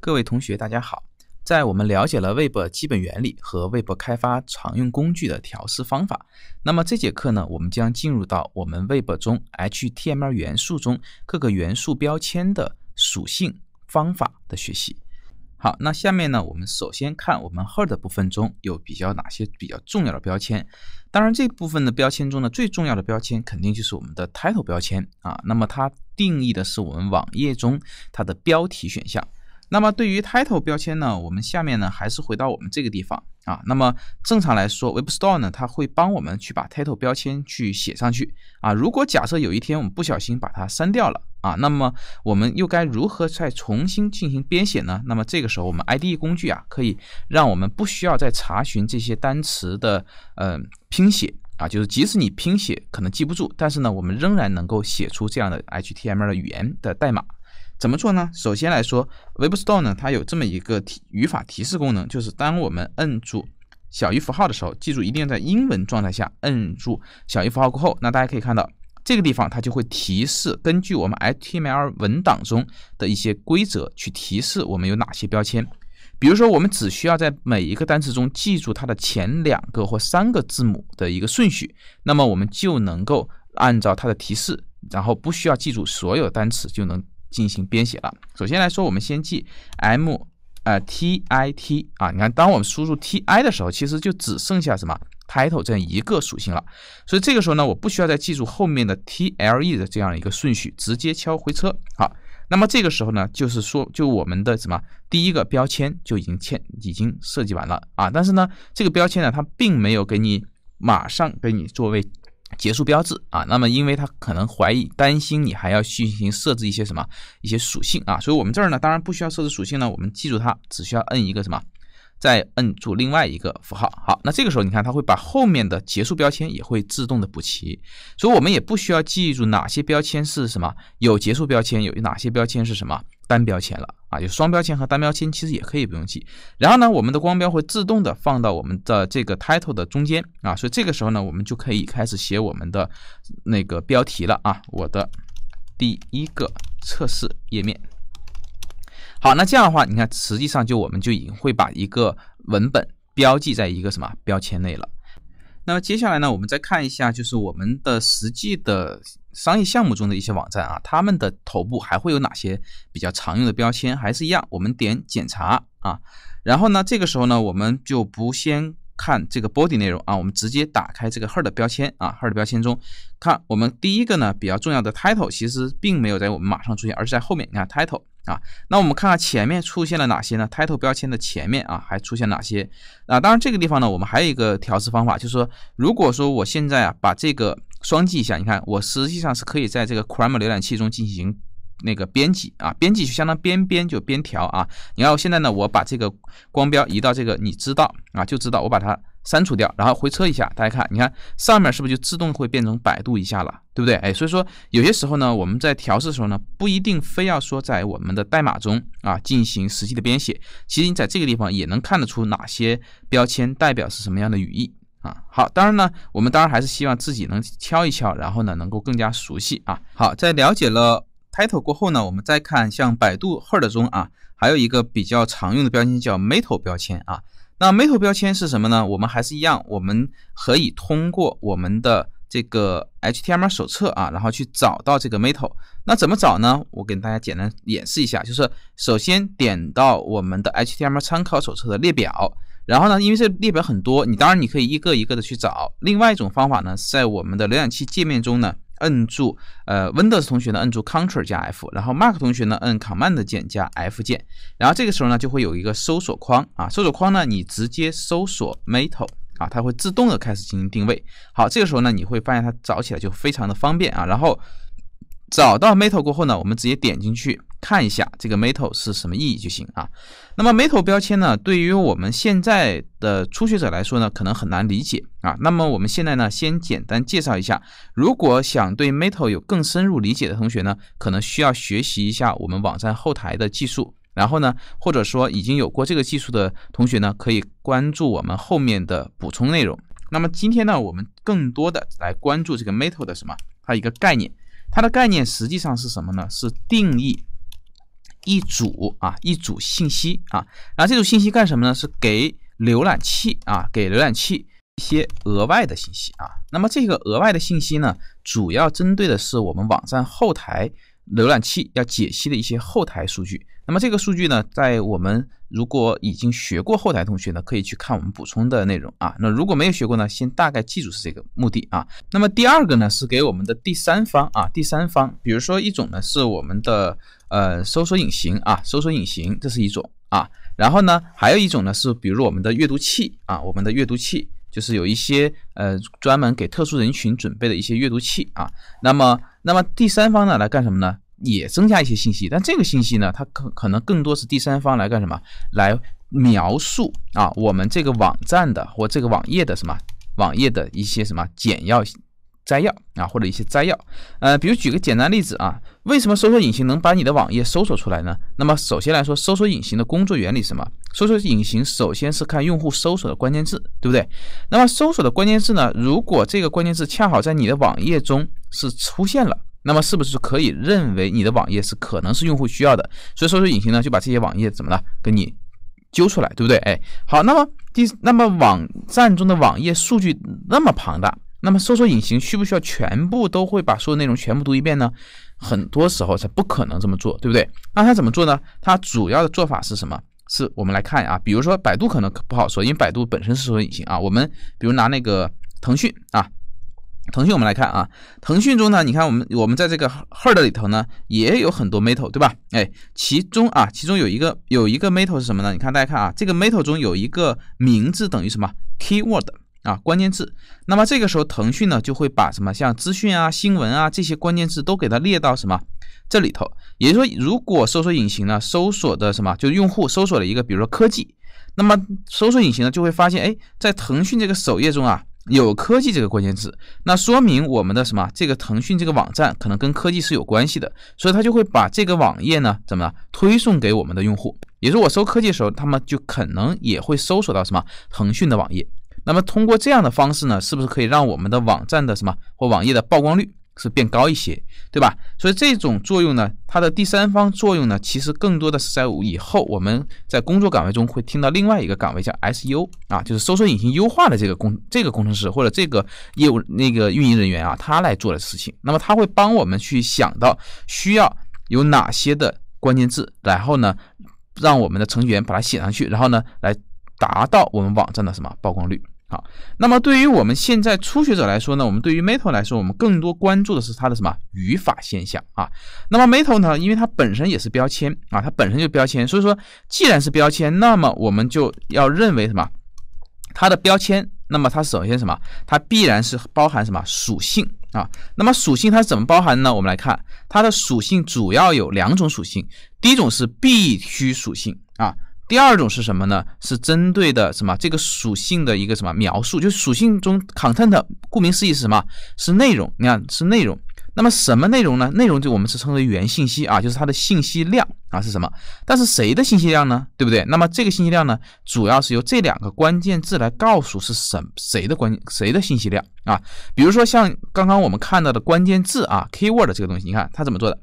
各位同学，大家好。在我们了解了 Web 基本原理和 Web 开发常用工具的调试方法，那么这节课呢，我们将进入到我们 Web 中 HTML 元素中各个元素标签的属性方法的学习。好，那下面呢，我们首先看我们 Head 部分中有比较哪些比较重要的标签。当然，这部分的标签中呢，最重要的标签肯定就是我们的 Title 标签啊。那么它定义的是我们网页中它的标题选项。那么对于 title 标签呢，我们下面呢还是回到我们这个地方啊。那么正常来说，Web Store 呢，它会帮我们去把 title 标签去写上去啊。如果假设有一天我们不小心把它删掉了啊，那么我们又该如何再重新进行编写呢？那么这个时候我们 IDE 工具啊，可以让我们不需要再查询这些单词的呃拼写啊，就是即使你拼写可能记不住，但是呢，我们仍然能够写出这样的 HTML 的语言的代码。怎么做呢？首先来说，Web Store 呢，它有这么一个提语法提示功能，就是当我们摁住小于符号的时候，记住一定要在英文状态下摁住小于符号过后，那大家可以看到这个地方，它就会提示根据我们 HTML 文档中的一些规则去提示我们有哪些标签。比如说，我们只需要在每一个单词中记住它的前两个或三个字母的一个顺序，那么我们就能够按照它的提示，然后不需要记住所有单词就能。进行编写了。首先来说，我们先记 M 呃 T I T 啊。你看，当我们输入 T I 的时候，其实就只剩下什么 title 这样一个属性了。所以这个时候呢，我不需要再记住后面的 T L E 的这样一个顺序，直接敲回车。好，那么这个时候呢，就是说，就我们的什么第一个标签就已经签已经设计完了啊。但是呢，这个标签呢，它并没有给你马上给你作为。结束标志啊，那么因为它可能怀疑、担心你还要进行设置一些什么一些属性啊，所以我们这儿呢，当然不需要设置属性呢，我们记住它，只需要摁一个什么，再摁住另外一个符号。好，那这个时候你看，它会把后面的结束标签也会自动的补齐，所以我们也不需要记住哪些标签是什么有结束标签，有哪些标签是什么。单标签了啊，有双标签和单标签，其实也可以不用记。然后呢，我们的光标会自动的放到我们的这个 title 的中间啊，所以这个时候呢，我们就可以开始写我们的那个标题了啊，我的第一个测试页面。好，那这样的话，你看，实际上就我们就已经会把一个文本标记在一个什么标签内了。那么接下来呢，我们再看一下，就是我们的实际的。商业项目中的一些网站啊，他们的头部还会有哪些比较常用的标签？还是一样，我们点检查啊，然后呢，这个时候呢，我们就不先看这个 body 内容啊，我们直接打开这个 head 标签啊，head 标签中看，我们第一个呢比较重要的 title，其实并没有在我们马上出现，而是在后面。你看 title 啊，那我们看看前面出现了哪些呢？title 标签的前面啊还出现哪些啊？当然这个地方呢，我们还有一个调试方法，就是说，如果说我现在啊把这个双击一下，你看，我实际上是可以在这个 Chrome 浏览器中进行那个编辑啊，编辑就相当边编就边调啊。你看，我现在呢，我把这个光标移到这个，你知道啊，就知道我把它删除掉，然后回车一下，大家看，你看上面是不是就自动会变成百度一下了，对不对？哎，所以说有些时候呢，我们在调试的时候呢，不一定非要说在我们的代码中啊进行实际的编写，其实你在这个地方也能看得出哪些标签代表是什么样的语义。好，当然呢，我们当然还是希望自己能敲一敲，然后呢，能够更加熟悉啊。好，在了解了 title 过后呢，我们再看像百度 h o r d 中啊，还有一个比较常用的标签叫 meta 标签啊。那 meta 标签是什么呢？我们还是一样，我们可以通过我们的。这个 HTML 手册啊，然后去找到这个 meta，那怎么找呢？我给大家简单演示一下，就是首先点到我们的 HTML 参考手册的列表，然后呢，因为这列表很多，你当然你可以一个一个的去找。另外一种方法呢，是在我们的浏览器界面中呢，摁住呃 Windows 同学呢摁住 Ctrl 加 F，然后 Mac 同学呢摁 Command 键加 F 键，然后这个时候呢就会有一个搜索框啊，搜索框呢你直接搜索 meta。啊，它会自动的开始进行定位。好，这个时候呢，你会发现它找起来就非常的方便啊。然后找到 metal 过后呢，我们直接点进去看一下这个 metal 是什么意义就行啊。那么 metal 标签呢，对于我们现在的初学者来说呢，可能很难理解啊。那么我们现在呢，先简单介绍一下。如果想对 metal 有更深入理解的同学呢，可能需要学习一下我们网站后台的技术。然后呢，或者说已经有过这个技术的同学呢，可以关注我们后面的补充内容。那么今天呢，我们更多的来关注这个 Metal 的什么？它一个概念，它的概念实际上是什么呢？是定义一组啊，一组信息啊。然后这组信息干什么呢？是给浏览器啊，给浏览器一些额外的信息啊。那么这个额外的信息呢，主要针对的是我们网站后台浏览器要解析的一些后台数据。那么这个数据呢，在我们如果已经学过后台同学呢，可以去看我们补充的内容啊。那如果没有学过呢，先大概记住是这个目的啊。那么第二个呢，是给我们的第三方啊，第三方，比如说一种呢是我们的呃搜索引擎啊，搜索引擎，这是一种啊。然后呢，还有一种呢是比如我们的阅读器啊，我们的阅读器就是有一些呃专门给特殊人群准备的一些阅读器啊。那么，那么第三方呢来干什么呢？也增加一些信息，但这个信息呢，它可可能更多是第三方来干什么？来描述啊，我们这个网站的或这个网页的什么网页的一些什么简要摘要啊，或者一些摘要。呃，比如举个简单例子啊，为什么搜索引擎能把你的网页搜索出来呢？那么首先来说，搜索引擎的工作原理是什么？搜索引擎首先是看用户搜索的关键字，对不对？那么搜索的关键字呢，如果这个关键字恰好在你的网页中是出现了。那么是不是可以认为你的网页是可能是用户需要的？所以搜索引擎呢就把这些网页怎么了，给你揪出来，对不对？哎，好，那么第那么网站中的网页数据那么庞大，那么搜索引擎需不需要全部都会把所有内容全部读一遍呢？很多时候是不可能这么做，对不对？那它怎么做呢？它主要的做法是什么？是我们来看啊，比如说百度可能不好说，因为百度本身是搜索引擎啊。我们比如拿那个腾讯啊。腾讯，我们来看啊，腾讯中呢，你看我们我们在这个 herd 里头呢，也有很多 meta，对吧？哎，其中啊，其中有一个有一个 meta 是什么呢？你看大家看啊，这个 meta 中有一个名字等于什么 keyword 啊，关键字。那么这个时候腾讯呢，就会把什么像资讯啊、新闻啊这些关键字都给它列到什么这里头。也就是说，如果搜索引擎呢搜索的什么，就是用户搜索了一个，比如说科技，那么搜索引擎呢就会发现，哎，在腾讯这个首页中啊。有科技这个关键字，那说明我们的什么？这个腾讯这个网站可能跟科技是有关系的，所以它就会把这个网页呢，怎么了，推送给我们的用户。也是我搜科技的时候，他们就可能也会搜索到什么腾讯的网页。那么通过这样的方式呢，是不是可以让我们的网站的什么或网页的曝光率？是变高一些，对吧？所以这种作用呢，它的第三方作用呢，其实更多的是在以后我们在工作岗位中会听到另外一个岗位叫 SU 啊，就是搜索引擎优化的这个工这个工程师或者这个业务那个运营人员啊，他来做的事情。那么他会帮我们去想到需要有哪些的关键字，然后呢，让我们的程序员把它写上去，然后呢，来达到我们网站的什么曝光率。好，那么对于我们现在初学者来说呢，我们对于 Metal 来说，我们更多关注的是它的什么语法现象啊？那么 Metal 呢，因为它本身也是标签啊，它本身就标签，所以说既然是标签，那么我们就要认为什么？它的标签，那么它首先什么？它必然是包含什么属性啊？那么属性它是怎么包含呢？我们来看，它的属性主要有两种属性，第一种是必须属性啊。第二种是什么呢？是针对的什么？这个属性的一个什么描述？就属性中 content，顾名思义是什么？是内容。你看是内容。那么什么内容呢？内容就我们是称为原信息啊，就是它的信息量啊是什么？但是谁的信息量呢？对不对？那么这个信息量呢，主要是由这两个关键字来告诉是什谁的关谁的信息量啊？比如说像刚刚我们看到的关键字啊 keyword 这个东西，你看它怎么做的？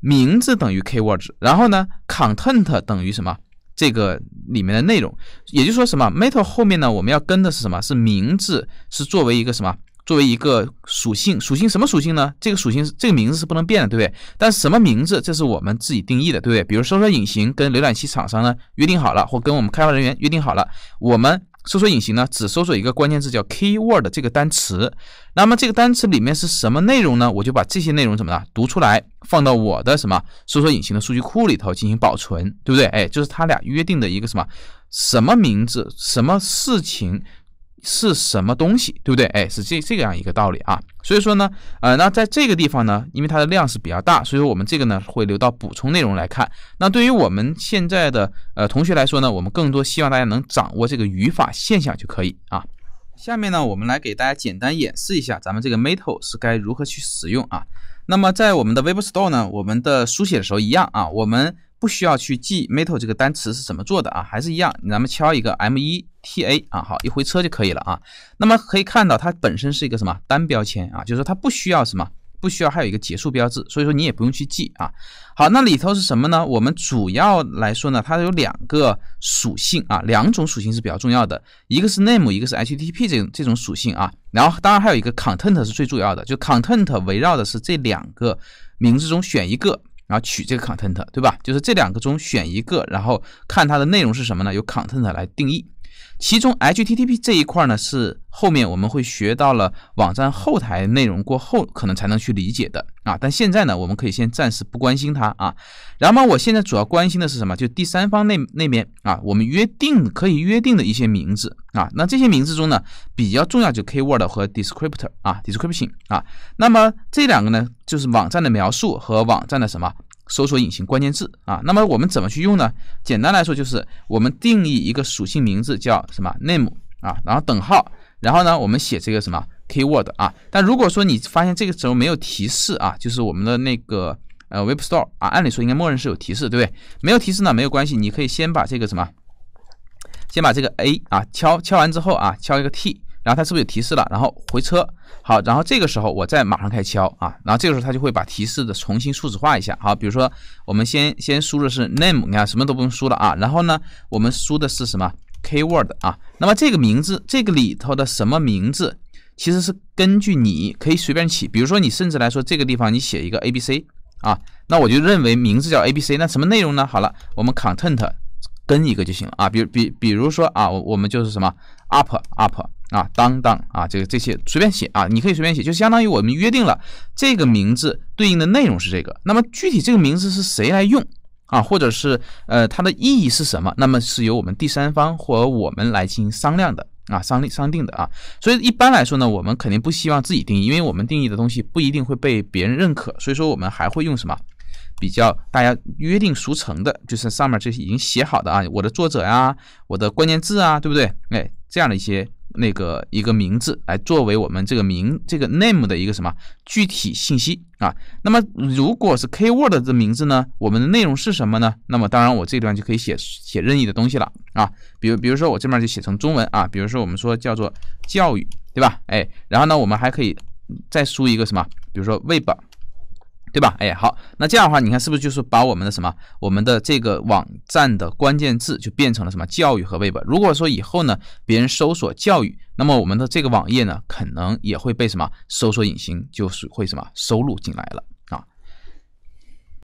名字等于 keyword，然后呢 content 等于什么？这个里面的内容，也就是说什么，metal 后面呢，我们要跟的是什么？是名字，是作为一个什么？作为一个属性，属性什么属性呢？这个属性这个名字是不能变的，对不对？但什么名字？这是我们自己定义的，对不对？比如说索引擎跟浏览器厂商呢约定好了，或跟我们开发人员约定好了，我们。搜索引擎呢，只搜索一个关键字叫 keyword 这个单词，那么这个单词里面是什么内容呢？我就把这些内容怎么的读出来，放到我的什么搜索引擎的数据库里头进行保存，对不对？哎，就是他俩约定的一个什么什么名字，什么事情。是什么东西，对不对？哎，是这这个样一个道理啊。所以说呢，呃，那在这个地方呢，因为它的量是比较大，所以说我们这个呢会留到补充内容来看。那对于我们现在的呃同学来说呢，我们更多希望大家能掌握这个语法现象就可以啊。下面呢，我们来给大家简单演示一下咱们这个 metal 是该如何去使用啊。那么在我们的 web store 呢，我们的书写的时候一样啊，我们。不需要去记 meta l 这个单词是怎么做的啊？还是一样，咱们敲一个 m e t a 啊，好，一回车就可以了啊。那么可以看到，它本身是一个什么单标签啊？就是说它不需要什么，不需要还有一个结束标志，所以说你也不用去记啊。好，那里头是什么呢？我们主要来说呢，它有两个属性啊，两种属性是比较重要的，一个是 name，一个是 h t t p 这种这种属性啊。然后当然还有一个 content 是最重要的，就 content 围绕的是这两个名字中选一个。然后取这个 content，对吧？就是这两个中选一个，然后看它的内容是什么呢？由 content 来定义。其中 HTTP 这一块呢，是后面我们会学到了网站后台内容过后，可能才能去理解的啊。但现在呢，我们可以先暂时不关心它啊。然后我现在主要关心的是什么？就第三方那那边啊，我们约定可以约定的一些名字啊。那这些名字中呢，比较重要就 keyword 和 descriptor 啊，description 啊。那么这两个呢，就是网站的描述和网站的什么？搜索引擎关键字啊，那么我们怎么去用呢？简单来说就是我们定义一个属性名字叫什么 name 啊，然后等号，然后呢我们写这个什么 keyword 啊。但如果说你发现这个时候没有提示啊，就是我们的那个呃 Web Store 啊，按理说应该默认是有提示，对不对？没有提示呢没有关系，你可以先把这个什么，先把这个 a 啊敲敲完之后啊，敲一个 t。然后它是不是有提示了？然后回车，好，然后这个时候我再马上开敲啊，然后这个时候它就会把提示的重新数字化一下，好，比如说我们先先输的是 name，你看什么都不用输了啊，然后呢，我们输的是什么 keyword 啊？那么这个名字这个里头的什么名字，其实是根据你可以随便起，比如说你甚至来说这个地方你写一个 a b c 啊，那我就认为名字叫 a b c，那什么内容呢？好了，我们 content。跟一个就行了啊，比如比比如说啊，我我们就是什么 up up 啊 down down 啊，这个这些随便写啊，你可以随便写，就相当于我们约定了这个名字对应的内容是这个。那么具体这个名字是谁来用啊，或者是呃它的意义是什么？那么是由我们第三方或我们来进行商量的啊，商商定的啊。所以一般来说呢，我们肯定不希望自己定义，因为我们定义的东西不一定会被别人认可，所以说我们还会用什么？比较大家约定俗成的，就是上面这些已经写好的啊，我的作者呀，我的关键字啊，对不对？哎，这样的一些那个一个名字，来作为我们这个名这个 name 的一个什么具体信息啊。那么如果是 keyword 的名字呢，我们的内容是什么呢？那么当然我这段就可以写写任意的东西了啊。比如比如说我这边就写成中文啊，比如说我们说叫做教育，对吧？哎，然后呢，我们还可以再输一个什么？比如说 w e b 对吧？哎，好，那这样的话，你看是不是就是把我们的什么，我们的这个网站的关键字就变成了什么教育和 Web？如果说以后呢，别人搜索教育，那么我们的这个网页呢，可能也会被什么搜索引擎就是会什么收录进来了。